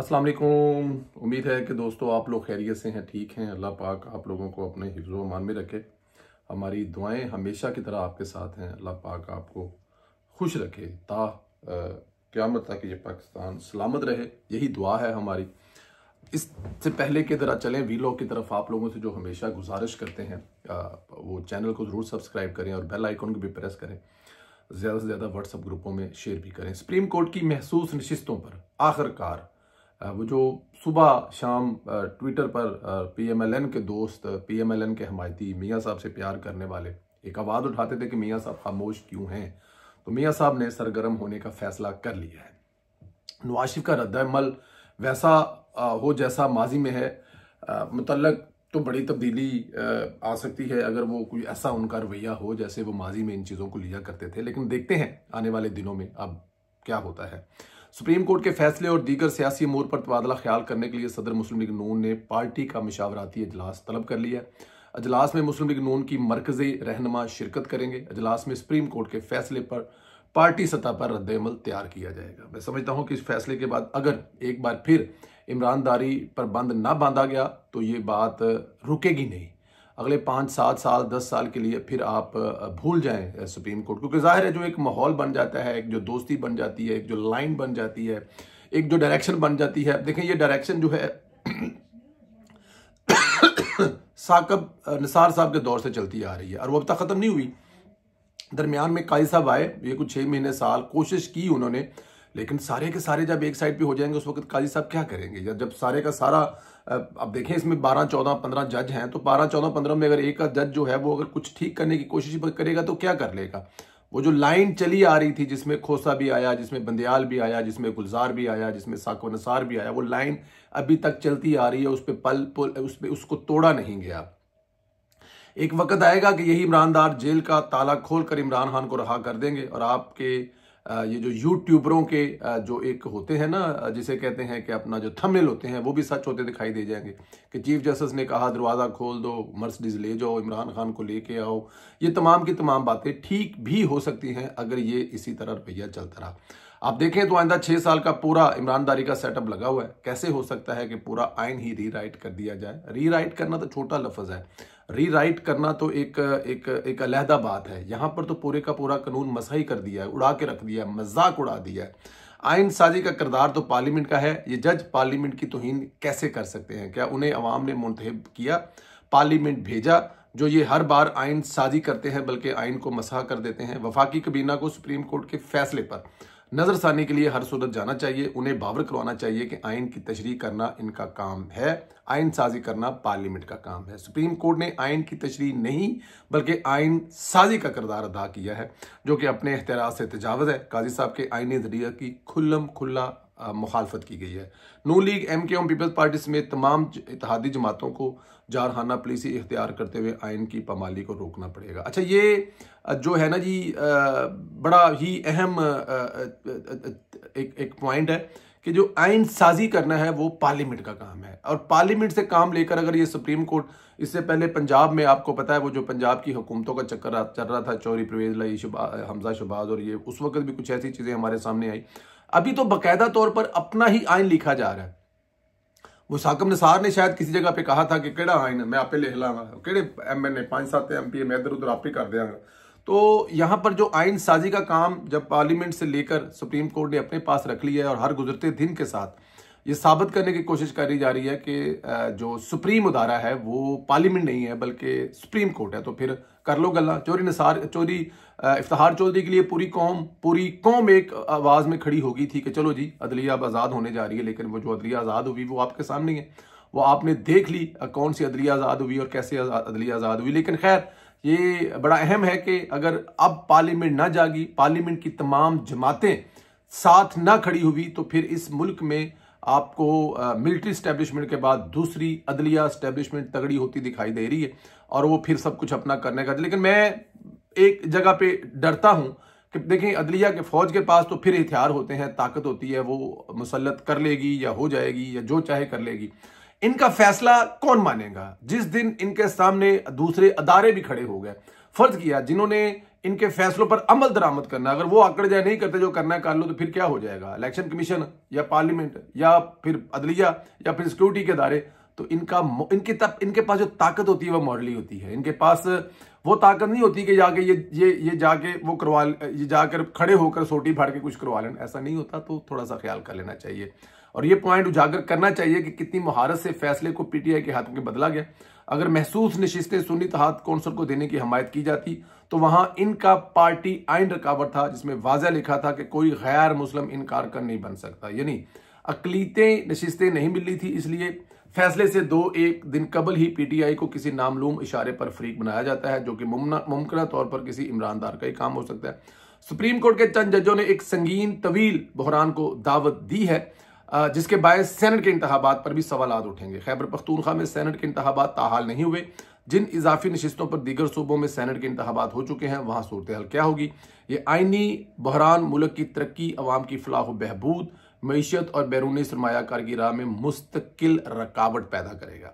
असलम उम्मीद है कि दोस्तों आप लोग खैरियत से हैं ठीक हैं अल्लाह पाक आप लोगों को अपने हिफ्ज़ अमान में रखे हमारी दुआएं हमेशा की तरह आपके साथ हैं अल्लाह पाक आपको खुश रखे ता क़्यामत तक ये पाकिस्तान सलामत रहे यही दुआ है हमारी इससे पहले की तरह चलें वी की तरफ आप लोगों से जो हमेशा गुजारिश करते हैं वो चैनल को ज़रूर सब्सक्राइब करें और बेल आइकॉन को भी प्रेस करें ज़्यादा से ज़्यादा व्हाट्सअप ग्रुपों में शेयर भी करें सुप्रीम कोर्ट की महसूस नशस्तों पर आखिरकार वो जो सुबह शाम ट्विटर पर पीएमएलएन के दोस्त पीएमएलएन के हमायती मियाँ साहब से प्यार करने वाले एक आवाज़ उठाते थे कि मियाँ साहब खामोश क्यों हैं तो मियाँ साहब ने सरगर्म होने का फैसला कर लिया है नवाज का रद्दमल वैसा हो जैसा माजी में है मतलब तो बड़ी तब्दीली आ सकती है अगर वो कोई ऐसा उनका रवैया हो जैसे वो माजी में इन चीज़ों को लिया करते थे लेकिन देखते हैं आने वाले दिनों में अब क्या होता है सुप्रीम कोर्ट के फैसले और दीगर सियासी अमूर पर तबादला ख्याल करने के लिए सदर मुस्लिम लीग नून ने पार्टी का मशावराती अजलास तलब कर लिया है अजलास में मुस्लिम लीग नून की मरकजी रहनमा शिरकत करेंगे अजलास में सुप्रीम कोर्ट के फैसले पर पार्टी सतह पर रद्दमल तैयार किया जाएगा मैं समझता हूं कि इस फैसले के बाद अगर एक बार फिर इमरानदारी पर बंद ना बांधा गया तो ये बात रुकेगी नहीं अगले पाँच सात साल दस साल के लिए फिर आप भूल जाएं सुप्रीम कोर्ट क्योंकि जाहिर है जो एक माहौल बन जाता है एक जो दोस्ती बन जाती है एक जो लाइन बन जाती है एक जो डायरेक्शन बन जाती है अब देखें ये डायरेक्शन जो है साकब निसार साहब के दौर से चलती आ रही है और वो अब तक ख़त्म नहीं हुई दरमियान में काजी साहब आए ये कुछ छः महीने साल कोशिश की उन्होंने लेकिन सारे के सारे जब एक साइड पे हो जाएंगे उस वक्त काजी साहब क्या करेंगे या जब सारे का सारा अब देखें इसमें 12 14 15 जज हैं तो 12 14 15 में अगर एक का जज जो है वो अगर कुछ ठीक करने की कोशिश करेगा तो क्या कर लेगा वो जो लाइन चली आ रही थी जिसमें खोसा भी आया जिसमें बंदयाल भी आया जिसमें गुलजार भी आया जिसमें साको नसार भी आया वो लाइन अभी तक चलती आ रही है उस पर पल, पुल उस पर उसको तोड़ा नहीं गया एक वक्त आएगा कि यही इमरानदार जेल का ताला खोलकर इमरान खान को रहा कर देंगे और आपके ये जो यूट्यूबरों के जो एक होते हैं ना जिसे कहते हैं कि अपना जो थमिल होते हैं वो भी सच होते दिखाई दे जाएंगे कि चीफ जस्टिस ने कहा दरवाज़ा खोल दो मर्सडीज ले जाओ इमरान खान को लेके आओ ये तमाम की तमाम बातें ठीक भी हो सकती हैं अगर ये इसी तरह रुपया चलता रहा आप देखें तो आइंदा छः साल का पूरा इमरानदारी का सेटअप लगा हुआ है कैसे हो सकता है कि पूरा आइन ही रीराइट कर दिया जाए रीराइट करना तो छोटा लफज है रीराइट करना तो एक एक एक अलहदा बात है यहाँ पर तो पूरे का पूरा कानून मसा ही कर दिया है उड़ा के रख दिया है मजाक उड़ा दिया है आइन साजी का किरदार तो पार्लियामेंट का है ये जज पार्लियामेंट की तोहन कैसे कर सकते हैं क्या उन्हें अवाम ने मुंतब किया पार्लियामेंट भेजा जो ये हर बार आइन साजी करते हैं बल्कि आइन को मसा कर देते हैं वफाकी कबीना को सुप्रीम कोर्ट के फैसले पर नज़रसानी के लिए हर सूरत जाना चाहिए उन्हें बावर करवाना चाहिए कि आइन की तशरी करना इनका काम है आइन साजी करना पार्लियामेंट का काम है सुप्रीम कोर्ट ने आइन की तशरी नहीं बल्कि आइन साजी का किरदार अदा किया है जो कि अपने अख्तियार से तजावज़ है काजी साहब के आइनी जरिया की खुल्लम खुल्ला मुखालफत की गई है नू league M K M peoples party समेत तमाम इतिहादी जमातों को जारहाना पॉलिसी इख्तियार करते हुए आयन की पमाली को रोकना पड़ेगा अच्छा ये जो है ना जी बड़ा ही अहम एक एक पॉइंट है कि जो आइन साजी करना है वो पार्लियामेंट का काम है और पार्लियामेंट से काम लेकर अगर ये सुप्रीम कोर्ट इससे पहले पंजाब में आपको पता है वो जो पंजाब की हुकूमतों का चक्कर चल रहा था चौरी प्रवेज लाई शुबा हमजा शबाज और ये उस वक्त भी कुछ ऐसी चीज़ें हमारे सामने आई अभी तो बाकायदा तौर पर अपना ही आयन लिखा जा रहा है वो साकम निसार ने शायद किसी जगह पे कहा था कि आयन है मैं आपे लिख लावा केड़े एम एन ए पांच सात एम पी ए मैं इधर उधर आप ही कर देंगे तो यहाँ पर जो आयन साजी का काम जब पार्लियामेंट से लेकर सुप्रीम कोर्ट ने अपने पास रख लिया है और हर गुजरते दिन के साथ ये साबित करने की कोशिश करी जा रही है कि जो सुप्रीम अदारा है वो पार्लियामेंट नहीं है बल्कि सुप्रीम कोर्ट है तो फिर कर लो गल चोरी निसार चोरी इफ्तार चौधरी के लिए पूरी कौम पूरी कौम एक आवाज़ में खड़ी होगी थी कि चलो जी अदलिया अब आज़ाद होने जा रही है लेकिन वो जो अदलिया आज़ाद हुई वो आपके सामने है वो आपने देख ली कौन सी अदलिया आज़ाद हुई और कैसे अदलिया आज़ाद हुई लेकिन खैर ये बड़ा अहम है कि अगर अब पार्लियामेंट ना जागी पार्लियामेंट की तमाम जमातें साथ ना खड़ी हुई तो फिर इस मुल्क में आपको मिलिट्री स्टैब्लिशमेंट के बाद दूसरी अदलिया स्टैब्लिशमेंट तगड़ी होती दिखाई दे रही है और वो फिर सब कुछ अपना करने का लेकिन मैं एक जगह पे डरता हूँ कि देखें अदलिया के फौज के पास तो फिर हथियार होते हैं ताकत होती है वो मुसलत कर लेगी या हो जाएगी या जो चाहे कर लेगी इनका फैसला कौन मानेगा जिस दिन इनके सामने दूसरे अदारे भी खड़े हो गए फर्ज किया जिन्होंने इनके फैसलों पर अमल दरामद करना अगर वो आकड़ जाए नहीं करते जो करना है कर लो तो फिर क्या हो जाएगा इलेक्शन कमीशन या पार्लियामेंट या फिर अदलिया या फिर सिक्योरिटी के अदारे तो इनका इनके तब इनके पास जो ताकत होती है वह मॉडली होती है इनके पास वो ताकत नहीं होती कि जाके ये ये ये जाके वो करवा ये जाकर खड़े होकर सोटी फाड़ के कुछ करवा लेना ऐसा नहीं होता तो थोड़ा सा ख्याल कर लेना चाहिए और ये पॉइंट उजागर करना चाहिए कि कितनी महारत से फैसले को पीटीआई के हाथों के बदला गया अगर महसूस नशिस्तें सुनित हाथ कौंसल को देने की हमायत की जाती तो वहां इनका पार्टी आइन रकावट था जिसमें वाजह लिखा था कि कोई गैर मुस्लिम इनकार कर नहीं बन सकता यानी अकलीतें नशिस्तें नहीं मिल रही थी इसलिए फैसले से दो एक दिन कबल ही पीटीआई को किसी नामलूम इशारे पर फरीक बनाया जाता है जो कि मुमकिन तौर पर किसी इमरानदार का ही काम हो सकता है सुप्रीम कोर्ट के चंद जजों ने एक संगीन तवील बहरान को दावत दी है जिसके बायस सेनेट के इंतबात पर भी सवाल उठेंगे खैबर पख्तूनखा में सैनट के इंतबात ताहाल नहीं हुए जिन इजाफी नशस्तों पर दीगर सूबों में सैनट के इंतबात हो चुके हैं वहाँ सूरत क्या होगी ये आइनी बहरान मुल्क की तरक्की अवाम की फलाह बहबूद मीशत और बैरूनी सरमाकार की राह में मुस्तकिल रकावट पैदा करेगा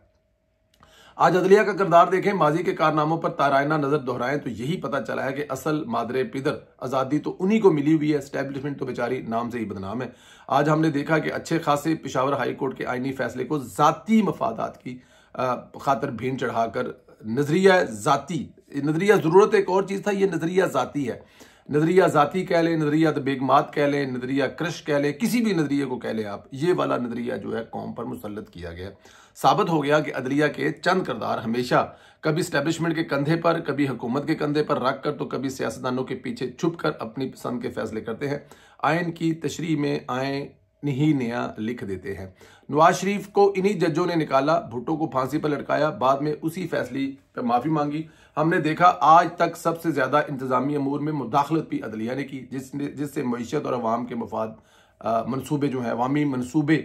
आज अदलिया का किरदार देखें माजी के कारनामों पर तारायना नजर दोहराएं तो यही पता चला है कि असल मादरे पिदर आज़ादी तो उन्हीं को मिली हुई है स्टैब्लिशमेंट तो बेचारी नाम से ही बदनाम है आज हमने देखा कि अच्छे खासे पिशावर हाई कोर्ट के आईनी फैसले को ज़ाती मफादात की खातर भीन चढ़ाकर नजरिया ज़ाती नजरिया ज़रूरत एक और चीज़ था यह नजरिया ज़ाती है नज़रिया ज़ाती कह लें नज़रिया तो बेगमात कह लें नज़रिया क्रश कह लें किसी भी नज़रिए को कह लें आप ये वाला नज़रिया जो है कौम पर मुसलत किया गया साबित हो गया कि अदलिया के चंद करदार हमेशा कभी इस्टेबलिशमेंट के कंधे पर कभी हुकूमत के कंधे पर रख कर तो कभी सियासतदानों के पीछे छुप कर अपनी पसंद के फैसले करते हैं आयन की तशरी में आए ही नया लिख देते हैं नवाज शरीफ को इन्हीं जजों ने निकाला भुट्टो को फांसी पर लटकाया बाद में उसी फैसले पर माफ़ी मांगी हमने देखा आज तक सबसे ज़्यादा इंतजामी अमूर में मुदाखलत भी अदलिया ने की जिसने जिससे मीशत और अवाम के मफाद मनसूबे जो है अवामी मनसूबे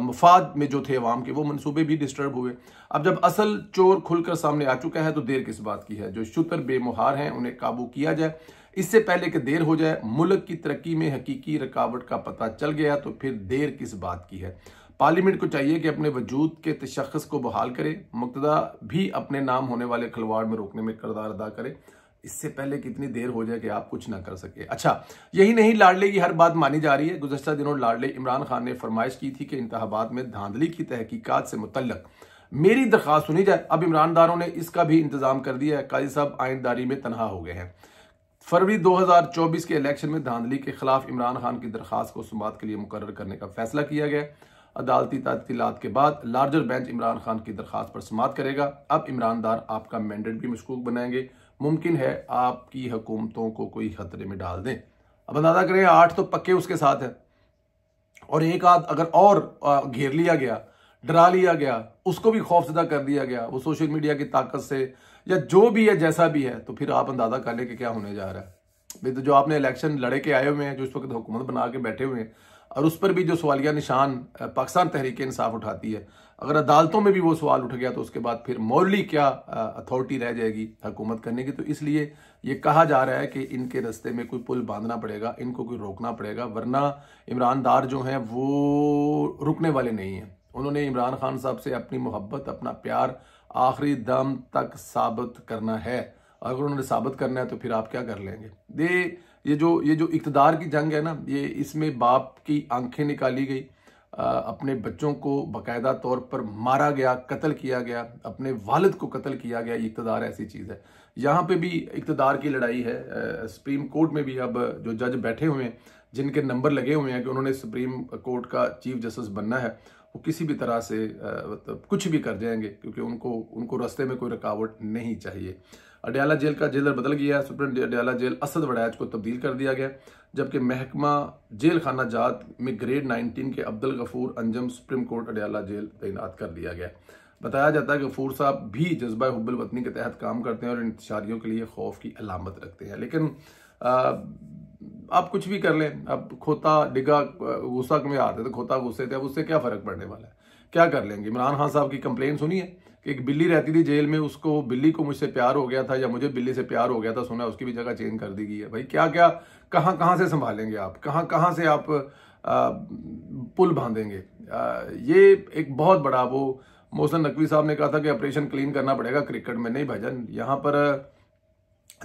मफाद में जो थे अवाम के वो मनसूबे भी डिस्टर्ब हुए अब जब असल चोर खुलकर सामने आ चुका है तो देर किस बात की है जो शुतर बेमुहार हैं उन्हें काबू किया जाए इससे पहले कि देर हो जाए मुल्क की तरक्की में हकीकी रुकावट का पता चल गया तो फिर देर किस बात की है पार्लियामेंट को चाहिए कि अपने वजूद के तशखस को बहाल करे मुक्तदा भी अपने नाम होने वाले खिलवाड़ में रोकने में करदार अदा करे इससे पहले कितनी देर हो जाए कि आप कुछ ना कर सके अच्छा यही नहीं लाडले की हर बात मानी जा रही है गुजशत दिनों लाडले इमरान खान ने फरमाइश की थी कि इंतबात में धांधली की तहकीकत से मुतलक मेरी दरख्वास्त सुनी जाए अब इमरानदारों ने इसका भी इंतजाम कर दिया है काजी साहब आइंदारी में तनहा हो गए हैं फरवरी 2024 के इलेक्शन में धांधली के खिलाफ इमरान खान की दरखास्त को सुबात के लिए मुकर करने का फैसला किया गया अदालती तफसीत के बाद लार्जर बेंच इमरान खान की दरखास्त पर समात करेगा अब इमरान दार आपका मैंडेट भी मशकूक बनाएंगे मुमकिन है आपकी हुकूमतों को कोई खतरे में डाल दें अब अंदाजा करें आठ तो पक्के उसके साथ हैं और एक आध अगर और घेर लिया गया डरा लिया गया उसको भी खौफजदा कर दिया गया वो सोशल मीडिया की ताकत से या जो भी है जैसा भी है तो फिर आप अंदाजा कर लें कि क्या होने जा रहा है भाई तो जो आपने इलेक्शन लड़े के आए हुए हैं जो इस वक्त हुकूमत बना के बैठे हुए हैं और उस पर भी जो सवालिया निशान पाकिस्तान तहरीक इंसाफ उठाती है अगर अदालतों में भी वो सवाल उठ गया तो उसके बाद फिर मौरली क्या अथॉरिटी रह जाएगी हुकूमत करने की तो इसलिए ये कहा जा रहा है कि इनके रस्ते में कोई पुल बांधना पड़ेगा इनको कोई रोकना पड़ेगा वरना इमरान दार जो हैं वो रुकने वाले नहीं हैं उन्होंने इमरान खान साहब से अपनी मोहब्बत अपना प्यार आखिरी दम तक साबित करना है अगर उन्होंने साबित करना है तो फिर आप क्या कर लेंगे दे ये जो ये जो इकतदार की जंग है ना ये इसमें बाप की आंखें निकाली गई आ, अपने बच्चों को बाकायदा तौर पर मारा गया कत्ल किया गया अपने वालद को कत्ल किया गया ये इकतदार ऐसी चीज़ है यहाँ पे भी इकतदार की लड़ाई है सुप्रीम कोर्ट में भी अब जो जज बैठे हुए हैं जिनके नंबर लगे हुए हैं कि उन्होंने सुप्रीम कोर्ट का चीफ जस्टिस बनना है वो किसी भी तरह से मतलब कुछ भी कर जाएंगे क्योंकि उनको उनको रास्ते में कोई रुकावट नहीं चाहिए अडयाला जेल का जेलर बदल गया है सुप्रीम अडयाला जेल असद वडायज को तब्दील कर दिया गया जबकि महकमा जेल खाना जात में ग्रेड 19 के Abdul Ghafoor Anjum supreme court Adiala jail तैनात कर दिया गया बताया जाता है कि गफूर साहब भी जज्बा हुबुल वतनी के तहत काम करते हैं और इंतजारियों के लिए खौफ की अलामत रखते हैं लेकिन आ, आप कुछ भी कर लें अब खोता डिगा गुस्सा में आते थे खोता गुस्से थे अब उससे क्या फ़र्क पड़ने वाला है क्या कर लेंगे इमरान खान साहब की कंप्लेन सुनी है कि एक बिल्ली रहती थी जेल में उसको बिल्ली को मुझसे प्यार हो गया था या मुझे बिल्ली से प्यार हो गया था सुना उसकी भी जगह चेंज कर दी गई है भाई क्या क्या कहाँ कहाँ से संभालेंगे आप कहाँ कहाँ से आप आ, पुल बांधेंगे ये एक बहुत बड़ा वो मोहसन नकवी साहब ने कहा था कि ऑपरेशन क्लीन करना पड़ेगा क्रिकेट में नहीं भजन यहाँ पर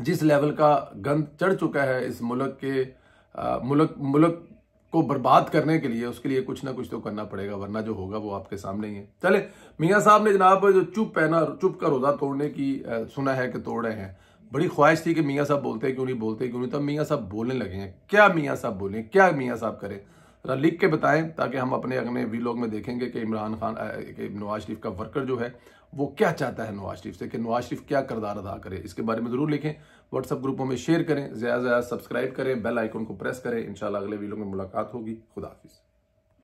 जिस लेवल का गंध चढ़ चुका है इस मुल्क के मुल्क मुल्क को बर्बाद करने के लिए उसके लिए कुछ ना कुछ तो करना पड़ेगा वरना जो होगा वो आपके सामने ही है चले मियाँ साहब ने जनाब जो चुप पहना चुप का रोज़ा तोड़ने की आ, सुना है कि तोड़ रहे हैं बड़ी ख्वाहिश थी कि मियाँ साहब बोलते क्यों नहीं बोलते क्यों नहीं तब मियाँ साहब बोलने लगे हैं क्या मियाँ साहब बोलें क्या मियाँ साहब करें ज़रा लिख के बताएं ताकि हम अपने अगले वीलॉग में देखेंगे कि इमरान खान नवाज शरीफ का वर्कर जो है वो क्या चाहता है नवाज शरीफ से कि नवाज शरीफ क्या करदार अदा करे इसके बारे में ज़रूर लिखें व्हाट्सअप ग्रुपों में शेयर करें ज़्यादा से ज़्यादा सब्सक्राइब करें बेल आइकन को प्रेस करें इंशाल्लाह अगले वीडियो में मुलाकात होगी खुदाफिज़